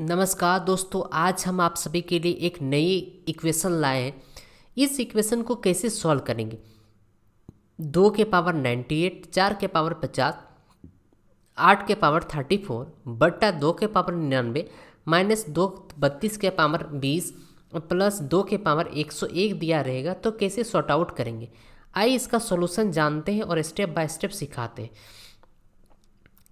नमस्कार दोस्तों आज हम आप सभी के लिए एक नई इक्वेशन लाए हैं इस इक्वेशन को कैसे सॉल्व करेंगे दो के पावर नाइन्टी एट चार के पावर पचास आठ के पावर थर्टी फोर बट्टा दो के पावर निन्यानवे माइनस दो बत्तीस के पावर बीस प्लस दो के पावर एक सौ एक दिया रहेगा तो कैसे सॉर्ट आउट करेंगे आइए इसका सॉल्यूशन जानते हैं और स्टेप बाय स्टेप सिखाते हैं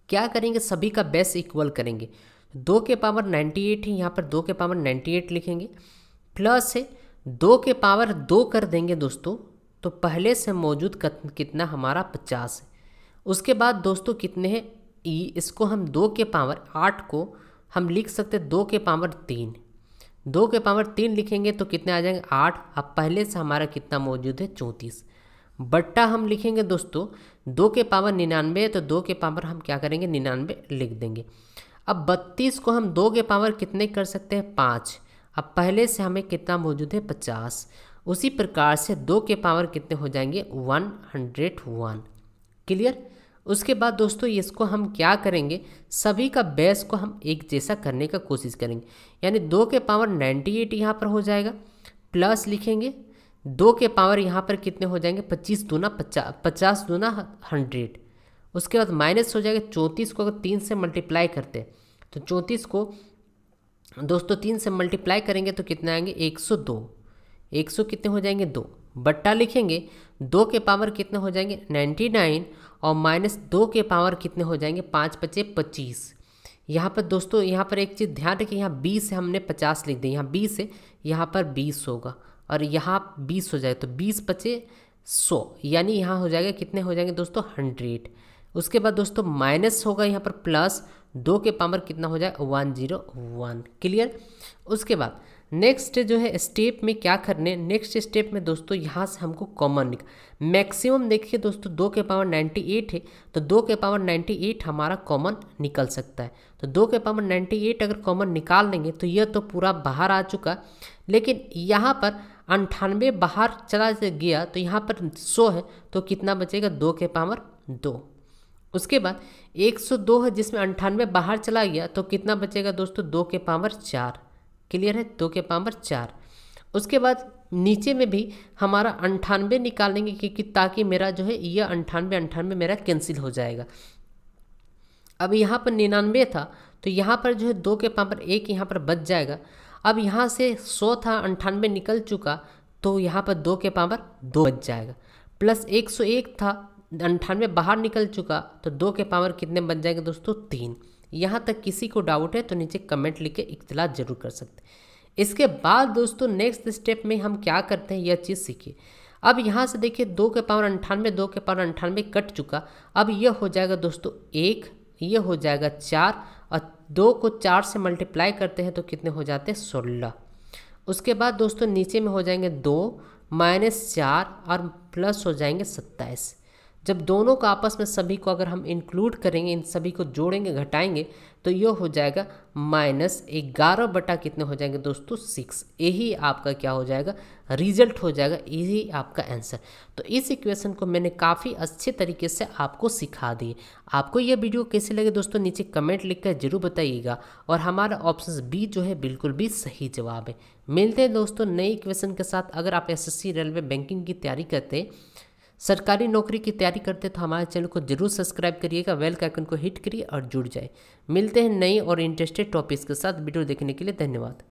क्या करेंगे सभी का बेस इक्वल करेंगे दो के पावर नाइन्टी एट है यहाँ पर दो के पावर नाइन्टी एट लिखेंगे प्लस है दो के पावर दो कर देंगे दोस्तों तो पहले से मौजूद कितना हमारा पचास है उसके बाद दोस्तों कितने हैं ई इसको हम दो के पावर आठ को हम लिख सकते दो के पावर तीन दो के पावर तीन लिखेंगे तो कितने आ जाएंगे आठ अब पहले से हमारा कितना मौजूद है चौंतीस बट्टा हम लिखेंगे दोस्तों दो के पावर निन्यानवे तो दो के पावर हम क्या करेंगे निन्यानवे लिख देंगे अब बत्तीस को हम दो के पावर कितने कर सकते हैं पाँच अब पहले से हमें कितना मौजूद है पचास उसी प्रकार से दो के पावर कितने हो जाएंगे वन हंड्रेड वन क्लियर उसके बाद दोस्तों इसको हम क्या करेंगे सभी का बेस को हम एक जैसा करने का कोशिश करेंगे यानी दो के पावर नाइन्टी एट यहाँ पर हो जाएगा प्लस लिखेंगे दो के पावर यहाँ पर कितने हो जाएंगे पच्चीस दूना पचास पचास दूना हंड्रेड उसके बाद माइनस हो जाएगा चौंतीस को अगर तीन से मल्टीप्लाई करते हैं तो चौंतीस को दोस्तों तीन से मल्टीप्लाई करेंगे तो कितने आएंगे एक सौ दो एक सौ कितने हो जाएंगे दो बट्टा लिखेंगे दो के पावर कितने हो जाएंगे नाइन्टी नाइन और माइनस दो के पावर कितने हो जाएंगे पाँच पचे पच्चीस यहाँ पर दोस्तों यहाँ पर एक चीज़ ध्यान रखें यहाँ बीस है हमने पचास लिख दी यहाँ बीस है यहाँ पर बीस होगा और यहाँ बीस हो जाएगा तो बीस पचे सौ यानी यहाँ हो जाएगा कितने हो जाएंगे दोस्तों हंड्रेड उसके बाद दोस्तों माइनस होगा यहाँ पर प्लस दो के पावर कितना हो जाए वन जीरो वन क्लियर उसके बाद नेक्स्ट जो है स्टेप में क्या करने नेक्स्ट स्टेप में दोस्तों यहाँ से हमको कॉमन निकल मैक्सिमम देखिए दोस्तों दो के पावर 98 है तो दो के पावर 98 हमारा कॉमन निकल सकता है तो दो के पावर 98 अगर कॉमन निकाल लेंगे तो यह तो पूरा बाहर आ चुका लेकिन यहाँ पर अंठानवे बाहर चला गया तो यहाँ पर सौ है तो कितना बचेगा दो के पावर दो उसके बाद 102 है जिसमें अंठानवे बाहर चला गया तो कितना बचेगा दोस्तों दो के पावर चार क्लियर है दो के पावर चार उसके बाद नीचे में भी हमारा अंठानवे निकालेंगे क्योंकि ताकि मेरा जो है यह अंठानवे अंठानवे मेरा कैंसिल हो जाएगा अब यहाँ पर निन्यानवे था तो यहाँ पर जो है दो के पावर एक यहाँ पर बच जाएगा अब यहाँ से सौ था अंठानवे निकल चुका तो यहाँ पर दो के पावर दो बच जाएगा प्लस एक सौ एक था अंठानवे बाहर निकल चुका तो दो के पावर कितने बन जाएंगे दोस्तों तीन यहाँ तक किसी को डाउट है तो नीचे कमेंट लिख के इतला जरूर कर सकते इसके बाद दोस्तों नेक्स्ट स्टेप में हम क्या करते हैं यह चीज़ सीखिए अब यहाँ से देखिए दो के पावर अंठानवे दो के पावर अंठानवे कट चुका अब यह हो जाएगा दोस्तों एक यह हो जाएगा चार और दो को चार से मल्टीप्लाई करते हैं तो कितने हो जाते हैं सोलह उसके बाद दोस्तों नीचे में हो जाएंगे दो माइनस चार और प्लस हो जाएंगे सत्ताईस जब दोनों का आपस में सभी को अगर हम इंक्लूड करेंगे इन सभी को जोड़ेंगे घटाएंगे तो ये हो जाएगा माइनस ग्यारह बटा कितने हो जाएंगे दोस्तों सिक्स यही आपका क्या हो जाएगा रिजल्ट हो जाएगा यही आपका आंसर तो इस इक्वेशन को मैंने काफ़ी अच्छे तरीके से आपको सिखा दी आपको ये वीडियो कैसे लगे दोस्तों नीचे कमेंट लिखकर जरूर बताइएगा और हमारा ऑप्शन बी जो है बिल्कुल भी सही जवाब है मिलते हैं दोस्तों नए इक्वेशन के साथ अगर आप एस रेलवे बैंकिंग की तैयारी करते हैं सरकारी नौकरी की तैयारी करते तो हमारे चैनल को जरूर सब्सक्राइब करिएगा वेल का आइकन को हिट करिए और जुड़ जाए मिलते हैं नई और इंटरेस्टेड टॉपिक्स के साथ वीडियो देखने के लिए धन्यवाद